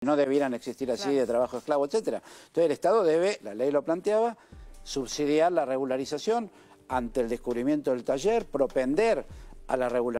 no debieran existir así de trabajo esclavo, etcétera. Entonces el Estado debe, la ley lo planteaba, subsidiar la regularización ante el descubrimiento del taller, propender a la regularización.